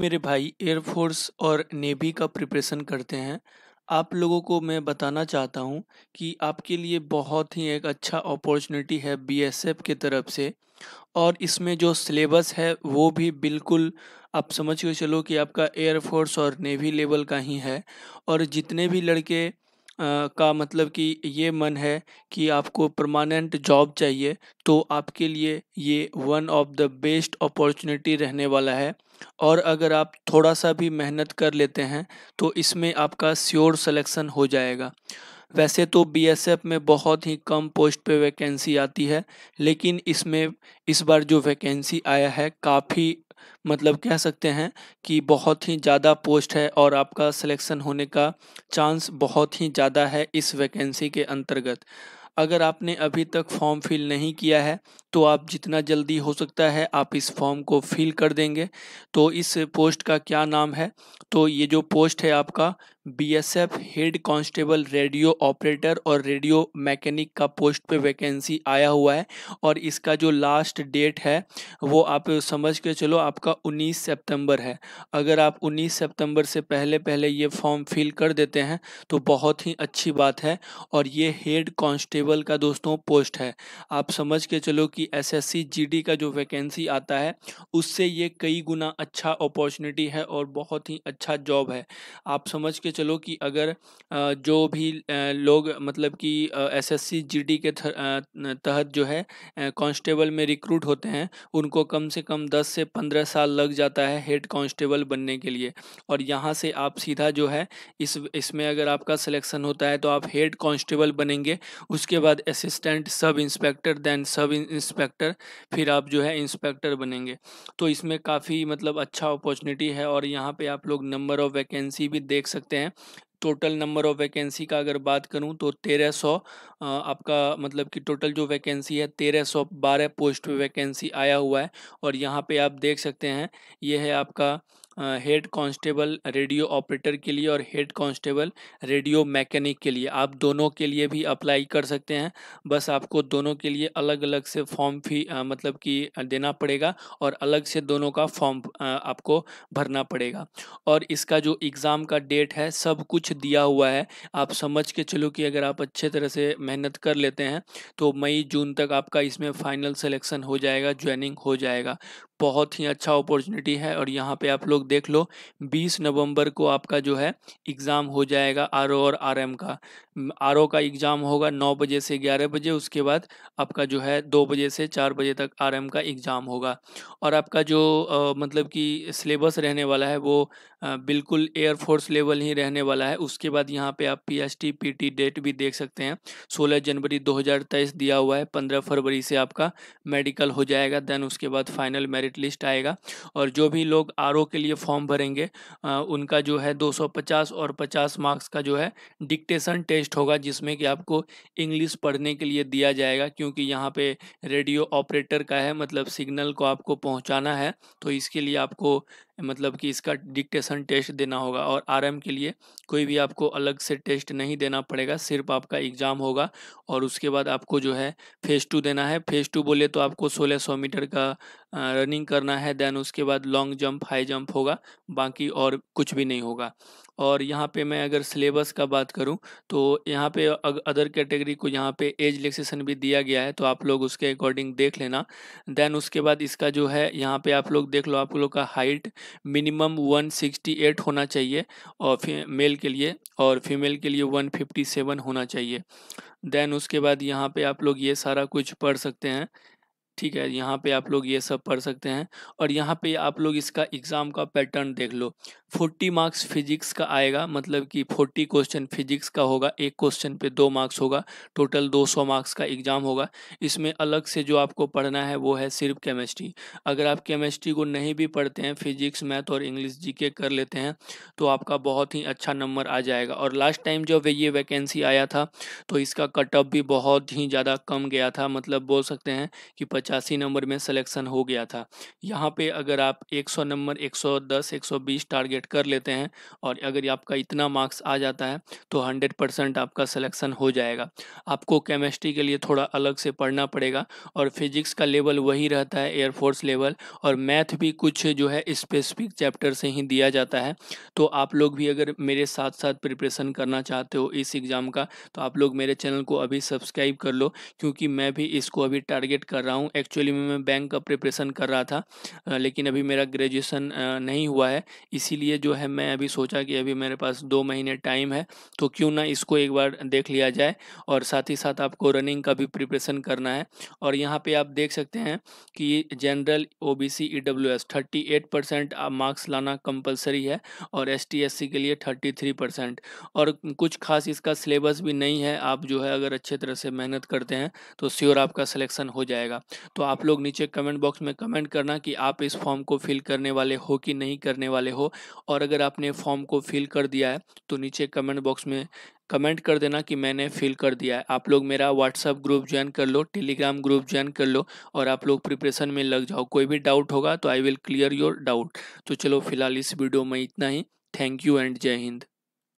मेरे भाई एयरफोर्स और नेवी का प्रिपरेशन करते हैं। आप लोगों को मैं बताना चाहता हूँ कि आपके लिए बहुत ही एक अच्छा अपॉर्चुनिटी है बीएसएफ की तरफ से और इसमें जो सिलेबस है वो भी बिल्कुल आप समझ के चलो कि आपका एयरफोर्स और नेवी लेवल का ही है और जितने भी लड़के का मतलब कि ये मन है कि आपको परमानेंट जॉब चाहिए तो आपके लिए ये one of the best opportunity रहने वाला है और अगर आप थोड़ा सा भी मेहनत कर लेते हैं तो इसमें आपका श्योर सिलेक्शन हो जाएगा वैसे तो बीएसएफ में बहुत ही कम पोस्ट पे वैकेंसी आती है लेकिन इसमें इस बार जो वैकेंसी आया है काफ़ी मतलब कह सकते हैं कि बहुत ही ज़्यादा पोस्ट है और आपका सिलेक्शन होने का चांस बहुत ही ज़्यादा है इस वैकेंसी के अंतर्गत अगर आपने अभी तक फॉर्म फिल नहीं किया है तो आप जितना जल्दी हो सकता है आप इस फॉर्म को फिल कर देंगे तो इस पोस्ट का क्या नाम है तो ये जो पोस्ट है आपका BSF head constable radio operator और रेडियो मैकेनिक का पोस्ट पे वैकेंसी आया हुआ है और इसका जो लास्ट डेट है वो आप समझ के चलो आपका 19 सितंबर है अगर आप 19 सितंबर से पहले पहले ये फॉर्म फिल कर देते हैं तो बहुत ही अच्छी बात है और ये हेड कांस्टेबल का दोस्तों पोस्ट है आप समझ के चलो कि एस एस का जो वैकेंसी आता है उससे ये कई गुना अच्छा अपॉर्चुनिटी है और बहुत ही अच्छा जॉब है आप समझ के चलो कि अगर जो भी लोग मतलब कि एसएससी जीडी के तहत जो है कांस्टेबल में रिक्रूट होते हैं उनको कम से कम 10 से 15 साल लग जाता है हेड कांस्टेबल बनने के लिए और यहाँ से आप सीधा जो है इस इसमें अगर आपका सिलेक्शन होता है तो आप हेड कांस्टेबल बनेंगे उसके बाद assistant sub inspector then sub inspector फिर आप जो है इंस्पेक्टर बनेंगे तो इसमें काफ़ी मतलब अच्छा अपॉर्चुनिटी है और यहाँ पर आप लोग नंबर ऑफ़ वैकेंसी भी देख सकते हैं हैं टोटल नंबर ऑफ वैकेंसी का अगर बात करूं तो 1300 आपका मतलब कि टोटल जो वैकेंसी है 1312 पोस्ट पे वैकेंसी आया हुआ है और यहां पे आप देख सकते हैं ये है आपका हेड कांस्टेबल रेडियो ऑपरेटर के लिए और हेड कांस्टेबल रेडियो मैकेनिक के लिए आप दोनों के लिए भी अप्लाई कर सकते हैं बस आपको दोनों के लिए अलग अलग से फॉर्म फी आ, मतलब कि देना पड़ेगा और अलग से दोनों का फॉर्म आपको भरना पड़ेगा और इसका जो एग्ज़ाम का डेट है सब कुछ दिया हुआ है आप समझ के चलो कि अगर आप अच्छे तरह से मेहनत कर लेते हैं तो मई जून तक आपका इसमें फाइनल सेलेक्शन हो जाएगा ज्वाइनिंग हो जाएगा बहुत ही अच्छा अपॉर्चुनिटी है और यहाँ पे आप लोग देख लो 20 नवंबर को आपका जो है एग्ज़ाम हो जाएगा आर और आर का आर का एग्ज़ाम होगा 9 बजे से 11 बजे उसके बाद आपका जो है 2 बजे से 4 बजे तक आर का एग्ज़ाम होगा और आपका जो आ, मतलब कि सिलेबस रहने वाला है वो आ, बिल्कुल एयरफोर्स लेवल ही रहने वाला है उसके बाद यहाँ पर आप पी एस डेट भी देख सकते हैं सोलह जनवरी दो दिया हुआ है पंद्रह फरवरी से आपका मेडिकल हो जाएगा देन उसके बाद फाइनल मैरिज मेरिट लिस्ट आएगा और जो भी लोग आर के लिए फॉर्म भरेंगे उनका जो है 250 और 50 मार्क्स का जो है डिक्टेशन टेस्ट होगा जिसमें कि आपको इंग्लिश पढ़ने के लिए दिया जाएगा क्योंकि यहाँ पे रेडियो ऑपरेटर का है मतलब सिग्नल को आपको पहुँचाना है तो इसके लिए आपको मतलब कि इसका डिक्टेशन टेस्ट देना होगा और आरएम के लिए कोई भी आपको अलग से टेस्ट नहीं देना पड़ेगा सिर्फ आपका एग्ज़ाम होगा और उसके बाद आपको जो है फेज़ टू देना है फेज़ टू बोले तो आपको सोलह सौ मीटर का रनिंग करना है देन उसके बाद लॉन्ग जंप हाई जंप होगा बाकी और कुछ भी नहीं होगा और यहाँ पे मैं अगर सिलेबस का बात करूँ तो यहाँ पे अदर कैटेगरी को यहाँ पे एज रिलेक्सेशन भी दिया गया है तो आप लोग उसके अकॉर्डिंग देख लेना देन उसके बाद इसका जो है यहाँ पे आप लोग देख लो आप लोग का हाइट मिनिमम 168 होना चाहिए और मेल के लिए और फीमेल के लिए 157 होना चाहिए देन उसके बाद यहाँ पे आप लोग ये सारा कुछ पढ़ सकते हैं ठीक है यहाँ पे आप लोग ये सब पढ़ सकते हैं और यहाँ पे आप लोग इसका एग्ज़ाम का पैटर्न देख लो फोर्टी मार्क्स फिजिक्स का आएगा मतलब कि फोर्टी क्वेश्चन फिजिक्स का होगा एक क्वेश्चन पे दो मार्क्स होगा टोटल दो सौ मार्क्स का एग्ज़ाम होगा इसमें अलग से जो आपको पढ़ना है वो है सिर्फ केमिस्ट्री अगर आप केमिस्ट्री को नहीं भी पढ़ते हैं फिजिक्स मैथ और इंग्लिश जी कर लेते हैं तो आपका बहुत ही अच्छा नंबर आ जाएगा और लास्ट टाइम जब ये वैकेंसी आया था तो इसका कटअप भी बहुत ही ज़्यादा कम गया था मतलब बोल सकते हैं कि पचासी नंबर में सलेक्शन हो गया था यहाँ पर अगर आप एक नंबर सौ 120 टारगेट टारगेट कर लेते हैं और अगर आपका इतना मार्क्स आ जाता है तो हंड्रेड परसेंट आपका सिलेक्शन हो जाएगा आपको केमिस्ट्री के लिए थोड़ा अलग से पढ़ना पड़ेगा और फिजिक्स का लेवल वही रहता है एयरफोर्स लेवल और मैथ भी कुछ जो है स्पेसिफिक चैप्टर से ही दिया जाता है तो आप लोग भी अगर मेरे साथ साथ प्रिपरेशन करना चाहते हो इस एग्ज़ाम का तो आप लोग मेरे चैनल को अभी सब्सक्राइब कर लो क्योंकि मैं भी इसको अभी टारगेट कर रहा हूँ एक्चुअली में मैं बैंक का प्रिपरेशन कर रहा था लेकिन अभी मेरा ग्रेजुएसन नहीं हुआ है इसीलिए लिए जो है मैं अभी सोचा कि अभी मेरे पास दो महीने टाइम है तो क्यों ना इसको एक बार देख लिया जाए और साथ ही साथ आपको रनिंग का भी प्रिपरेशन करना है और यहाँ पे आप देख सकते हैं कि general O B C E W S thirty eight percent marks लाना कंपलसरी है और एस टी एस सी के लिए थर्टी थ्री परसेंट और कुछ खास इसका सिलेबस भी नहीं है आप जो है अगर अच्छे तरह से मेहनत करते हैं तो श्योर आपका सिलेक्शन हो जाएगा तो आप लोग नीचे कमेंट बॉक्स में कमेंट करना कि आप इस फॉर्म को फिल करने वाले हो कि नहीं करने वाले हो और अगर आपने फॉर्म को फिल कर दिया है तो नीचे कमेंट बॉक्स में कमेंट कर देना कि मैंने फिल कर दिया है आप लोग मेरा व्हाट्सअप ग्रुप ज्वाइन कर लो टेलीग्राम ग्रुप ज्वाइन कर लो और आप लोग प्रिपरेशन में लग जाओ कोई भी डाउट होगा तो I will clear your doubt तो चलो फिलहाल इस वीडियो में इतना ही थैंक यू एंड जय हिंद